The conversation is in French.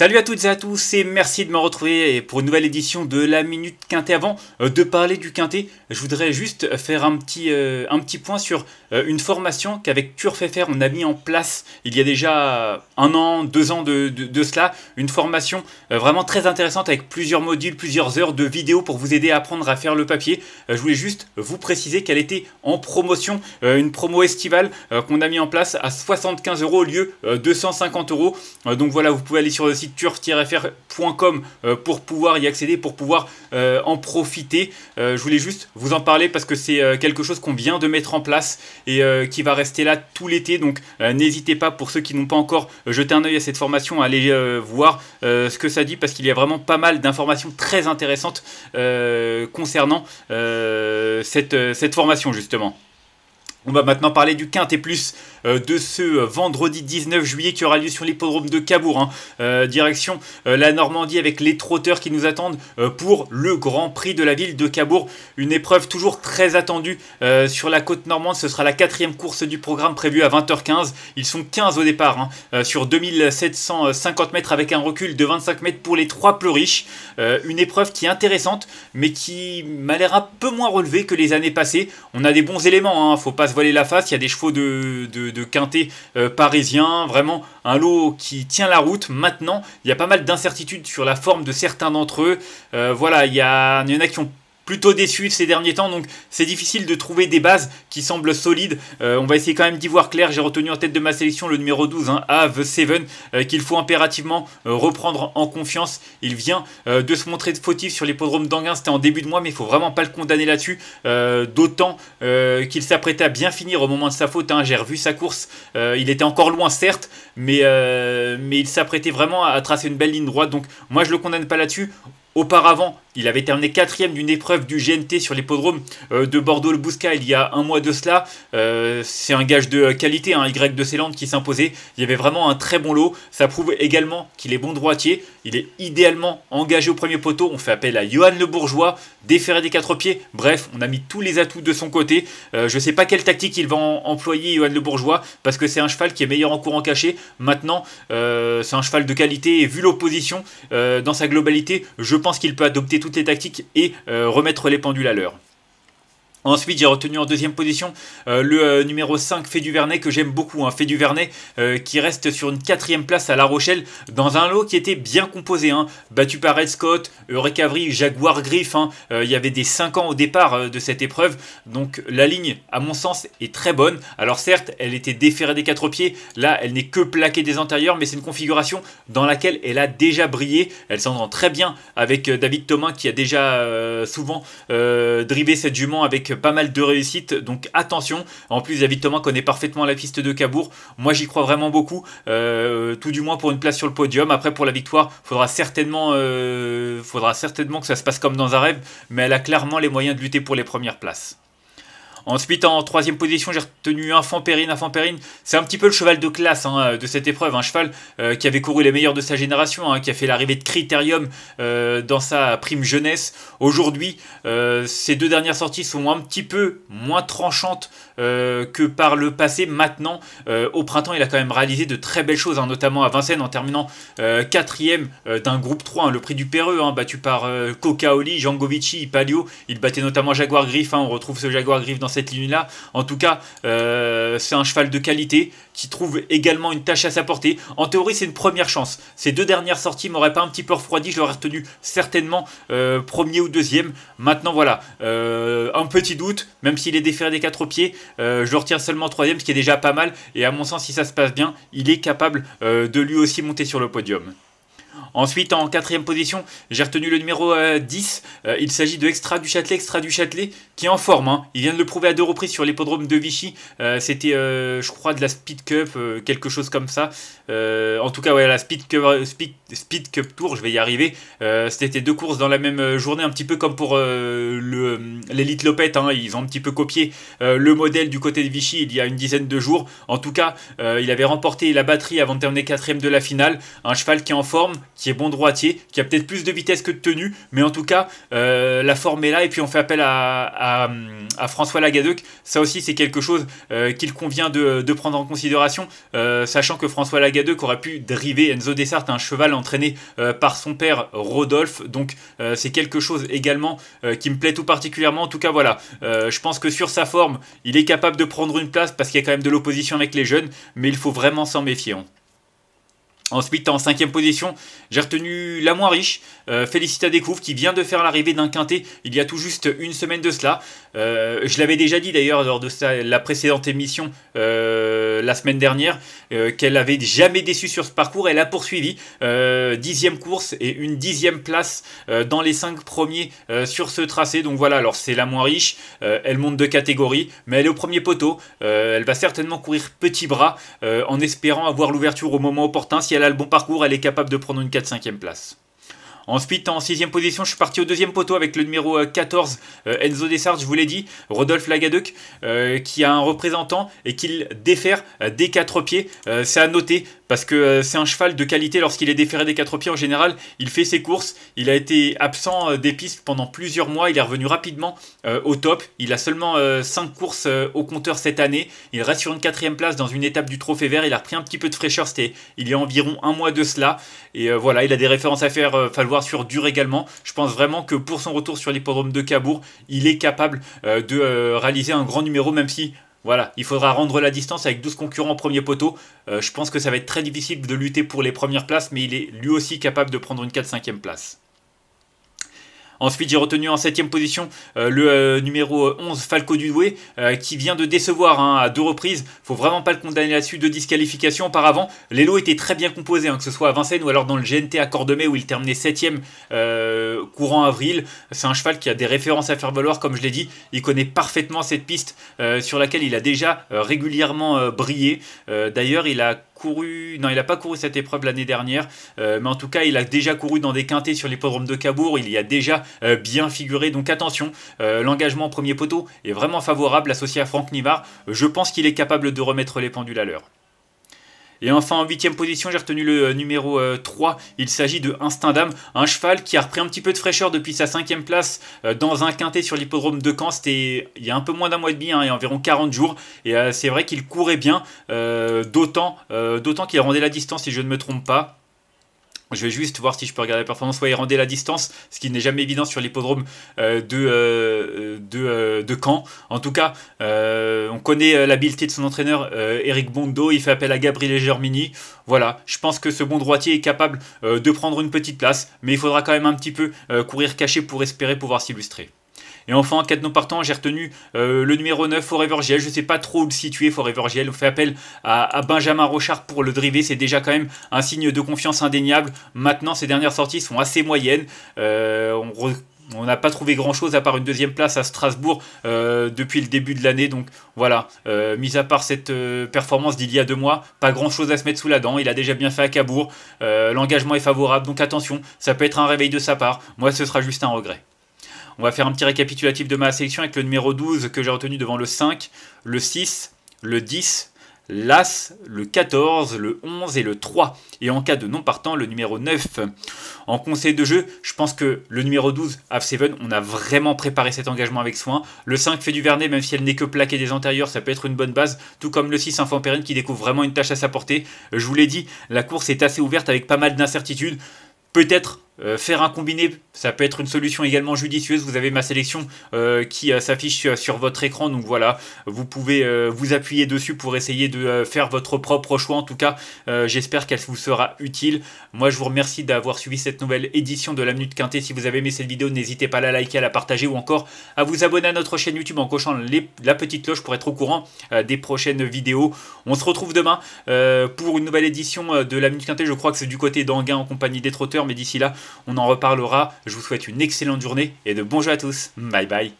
Salut à toutes et à tous et merci de me retrouver pour une nouvelle édition de la Minute Quintet. Avant euh, de parler du Quintet, je voudrais juste faire un petit, euh, un petit point sur euh, une formation qu'avec Turfefer on a mis en place il y a déjà un an, deux ans de, cela. Une formation vraiment très intéressante avec plusieurs modules, plusieurs heures de vidéos pour vous aider à apprendre à faire le papier. je voulais juste vous préciser qu'elle était en promotion, une promo estivale qu'on a mis en place à 75 euros au lieu de 250 euros. donc voilà, vous pouvez aller sur le site euh, pour pouvoir y accéder, pour pouvoir euh, en profiter. Euh, je voulais juste vous en parler parce que c'est quelque chose qu'on vient de mettre en place et qui va rester là tout l'été. Donc n'hésitez pas pour ceux qui n'ont pas encore jeté un œil à cette formation à aller voir ce que ça dit parce qu'il y a vraiment pas mal d'informations très intéressantes concernant cette, cette formation justement. On va maintenant parler du et plus euh, de ce euh, vendredi 19 juillet qui aura lieu sur l'hippodrome de Cabourg, hein. euh, direction la Normandie avec les trotteurs qui nous attendent pour le Grand Prix de la ville de Cabourg. Une épreuve toujours très attendue sur la côte normande. Ce sera la quatrième course du programme prévue à 20h15. Ils sont 15 au départ hein. sur 2750 mètres avec un recul de 25 mètres pour les trois plus riches. une épreuve qui est intéressante mais qui m'a l'air un peu moins relevée que les années passées. On a des bons éléments, hein. faut pas la face. Il y a des chevaux de, quintet euh, parisiens parisien. Vraiment un lot qui tient la route. Maintenant, il y a pas mal d'incertitudes sur la forme de certains d'entre eux. Euh, voilà, il y, a, il y en a qui ont plutôt déçu ces derniers temps. Donc c'est difficile de trouver des bases qui semblent solides. Euh, on va essayer quand même d'y voir clair. J'ai retenu en tête de ma sélection le numéro 12, hein, Seven, euh, qu'il faut impérativement euh, reprendre en confiance. Il vient de se montrer fautif sur l'hippodrome d'Anguin. C'était en début de mois, mais il faut vraiment pas le condamner là-dessus. D'autant qu'il s'apprêtait à bien finir au moment de sa faute. Hein. J'ai revu sa course. il était encore loin, certes, mais, mais il s'apprêtait vraiment à, à tracer une belle ligne droite. Donc moi je le condamne pas là-dessus. Auparavant, il avait terminé quatrième d'une épreuve du GNT sur l'hippodrome euh, de bordeaux le bousca il y a un mois de cela. Euh, c'est un gage de euh, qualité, un hein, Y de Célande qui s'imposait. Il y avait vraiment un très bon lot. Ça prouve également qu'il est bon droitier. Il est idéalement engagé au premier poteau. On fait appel à Johan Le Bourgeois, déféré des quatre pieds. Bref, on a mis tous les atouts de son côté. je ne sais pas quelle tactique il va employer, Johan Le Bourgeois, parce que c'est un cheval qui est meilleur en courant caché. Maintenant, c'est un cheval de qualité et vu l'opposition dans sa globalité, je pense pense qu'il peut adopter toutes les tactiques et euh, remettre les pendules à l'heure. Ensuite, j'ai retenu en deuxième position euh, le euh, numéro 5, Fait du Vernet, que j'aime beaucoup. Hein, fait du Vernet euh, qui reste sur une quatrième place à La Rochelle dans un lot qui était bien composé. Hein. battu par Red Scott, Recavry, Jaguar Griff. Hein. il y avait des 5 ans au départ de cette épreuve. Donc la ligne, à mon sens, est très bonne. Alors certes, elle était déférée des 4 pieds. Là, elle n'est que plaquée des antérieurs, mais c'est une configuration dans laquelle elle a déjà brillé. Elle s'entend très bien avec David Thomas qui a déjà souvent drivé cette jument avec pas mal de réussite. Donc attention. En plus, David Thomas connaît parfaitement la piste de Cabourg. Moi, j'y crois vraiment beaucoup. Euh, tout du moins pour une place sur le podium. Après, pour la victoire, faudra certainement, euh, faudra certainement que ça se passe comme dans un rêve. Mais elle a clairement les moyens de lutter pour les premières places. Ensuite, en troisième position, j'ai retenu Infant Périne, c'est un petit peu le cheval de classe hein, de cette épreuve. Un cheval euh, qui avait couru les meilleurs de sa génération, hein, qui a fait l'arrivée de Critérium euh, dans sa prime jeunesse. Aujourd'hui, euh, ses ces deux dernières sorties sont un petit peu moins tranchantes que par le passé. Maintenant, au printemps, il a quand même réalisé de très belles choses, hein, notamment à Vincennes en terminant quatrième d'un groupe 3, le prix du Péreux, battu par Cocaoli, Jangovici, Palio. Il battait notamment Jaguar Griff. on retrouve ce Jaguar Griff dans cette ligne-là. En tout cas, euh, c'est un cheval de qualité qui trouve également une tâche à sa portée. En théorie, c'est une première chance. Ces deux dernières sorties m'auraient pas un petit peu refroidi, je l'aurais retenu certainement euh, premier ou deuxième. Maintenant, voilà, euh, un petit doute, même s'il est déféré des quatre pieds, je le retiens seulement troisième, ce qui est déjà pas mal. Et à mon sens, si ça se passe bien, il est capable de lui aussi monter sur le podium. Ensuite, en quatrième position, j'ai retenu le numéro 10. Euh, euh, il s'agit de Extra du Châtelet, Extra du Châtelet, qui est en forme. Hein. Il vient de le prouver à deux reprises sur l'hippodrome de Vichy. Euh, c'était, je crois, de la Speed Cup, quelque chose comme ça. en tout cas, ouais, la Speed Cup, Speed, Cup Tour, je vais y arriver. C'était deux courses dans la même journée, un petit peu comme pour l'élite Lopette. Hein. Ils ont un petit peu copié le modèle du côté de Vichy il y a une dizaine de jours. En tout cas, il avait remporté la batterie avant de terminer quatrième de la finale. Un cheval qui est en forme, qui est bon droitier, qui a peut-être plus de vitesse que de tenue, mais en tout cas, euh, la forme est là. Et puis on fait appel à, François Lagadec. Ça aussi, c'est quelque chose euh, qu'il convient de, prendre en considération, euh, sachant que François Lagadeuc aurait pu driver Enzo Dessart, un cheval entraîné par son père Rodolphe. Donc c'est quelque chose également qui me plaît tout particulièrement. En tout cas, voilà, je pense que sur sa forme, il est capable de prendre une place parce qu'il y a quand même de l'opposition avec les jeunes, mais il faut vraiment s'en méfier. Hein. Ensuite, en cinquième position, j'ai retenu la moins riche, euh, Félicita Découvre, qui vient de faire l'arrivée d'un quintet il y a tout juste une semaine de cela. Euh, je l'avais déjà dit d'ailleurs lors de la précédente émission euh, la semaine dernière, qu'elle n'avait jamais déçu sur ce parcours. Elle a poursuivi dixième course et une dixième place dans les cinq premiers sur ce tracé. Donc voilà, alors c'est la moins riche, elle monte de catégorie, mais elle est au premier poteau. elle va certainement courir petit bras en espérant avoir l'ouverture au moment opportun. Si elle a le bon parcours, elle est capable de prendre une 4-5e place. Ensuite, en sixième position, je suis parti au deuxième poteau avec le numéro 14, euh, euh, Enzo Dessart, je vous l'ai dit, Rodolphe Lagadec, euh, qui a un représentant et qu'il défère des quatre pieds. c'est à noter parce que c'est un cheval de qualité lorsqu'il est déféré des quatre pieds en général. Il fait ses courses, il a été absent des pistes pendant plusieurs mois, il est revenu rapidement au top. Il a seulement 5 courses au compteur cette année. Il reste sur une quatrième place dans une étape du Trophée Vert. Il a repris un petit peu de fraîcheur, c'était il y a environ un mois de cela. Et voilà, il a des références à faire, falloir sur dur également. Je pense vraiment que pour son retour sur l'hippodrome de Cabourg, il est capable euh, de euh, réaliser un grand numéro, même si voilà, il faudra rendre la distance avec 12 concurrents au premier poteau. Euh, je pense que ça va être très difficile de lutter pour les premières places, mais il est lui aussi capable de prendre une 4-5e place. Ensuite, j'ai retenu en 7 position euh, le euh, numéro 11, euh, Falco Dudoué, qui vient de décevoir hein, à deux reprises. faut vraiment pas le condamner là-dessus. de disqualifications auparavant. Les lots étaient très bien composés, hein, que ce soit à Vincennes ou alors dans le GNT à Cordemay, où il terminait 7 courant avril. C'est un cheval qui a des références à faire valoir, comme je l'ai dit. Il connaît parfaitement cette piste sur laquelle il a déjà régulièrement brillé. D'ailleurs, il a couru, non, il n'a pas couru cette épreuve l'année dernière, euh, mais en tout cas, il a déjà couru dans des quintés sur l'hippodrome de Cabourg, il y a déjà euh, bien figuré, donc attention, euh, l'engagement premier poteau est vraiment favorable associé à Franck Nivard, je pense qu'il est capable de remettre les pendules à l'heure. Et enfin en huitième position, j'ai retenu le euh, numéro 3, euh, il s'agit de Instinct un cheval qui a repris un petit peu de fraîcheur depuis sa cinquième place euh, dans un quintet sur l'hippodrome de Caen, c'était il y a un peu moins d'un mois et demi, hein, et il y a environ 40 jours, et c'est vrai qu'il courait bien, d'autant qu'il rendait la distance si je ne me trompe pas. Je vais juste voir si je peux regarder la performance. Vous y rendre la distance, ce qui n'est jamais évident sur l'hippodrome euh, de, euh, de, euh, de, Caen. En tout cas, on connaît l'habileté de son entraîneur Eric Bondo. Il fait appel à Gabriel Germini. Voilà, je pense que ce bon droitier est capable de prendre une petite place, mais il faudra quand même un petit peu courir caché pour espérer pouvoir s'illustrer. Et enfin, en de non partant, j'ai retenu euh, le numéro 9, Forever GL. Je ne sais pas trop où le situer, Forever GL. On fait appel à, Benjamin Rochard pour le driver. C'est déjà quand même un signe de confiance indéniable. Maintenant, ses dernières sorties sont assez moyennes. Euh, on n'a pas trouvé grand chose à part une deuxième place à Strasbourg euh, depuis le début de l'année. Donc voilà, mis à part cette performance d'il y a deux mois, pas grand chose à se mettre sous la dent. Il a déjà bien fait à Cabourg. L'engagement est favorable, donc attention, ça peut être un réveil de sa part. Moi, ce sera juste un regret. On va faire un petit récapitulatif de ma sélection avec le numéro 12 que j'ai retenu devant le 5, le 6, le 10, l'As, le 14, le 11 et le 3. Et en cas de non partant, le numéro 9. En conseil de jeu, je pense que le numéro 12, af 7 on a vraiment préparé cet engagement avec soin. Le 5 fait du Vernet, même si elle n'est que plaquée des antérieurs, ça peut être une bonne base. Tout comme le 6, Périne, qui découvre vraiment une tâche à sa portée. Je vous l'ai dit, la course est assez ouverte avec pas mal d'incertitudes. Peut-être euh, faire un combiné, ça peut être une solution également judicieuse. Vous avez ma sélection euh, qui euh, s'affiche sur, votre écran, donc voilà, vous pouvez vous appuyer dessus pour essayer de faire votre propre choix. En tout cas, j'espère qu'elle vous sera utile. Moi, je vous remercie d'avoir suivi cette nouvelle édition de la Minute Quintée. Si vous avez aimé cette vidéo, n'hésitez pas à la liker, à la partager ou encore à vous abonner à notre chaîne YouTube en cochant la petite cloche pour être au courant des prochaines vidéos. On se retrouve demain pour une nouvelle édition de la Minute Quintée. Je crois que c'est du côté d'Anguin en compagnie des trotteurs, mais d'ici là, on en reparlera. Je vous souhaite une excellente journée et de bons jeux à tous. Bye bye.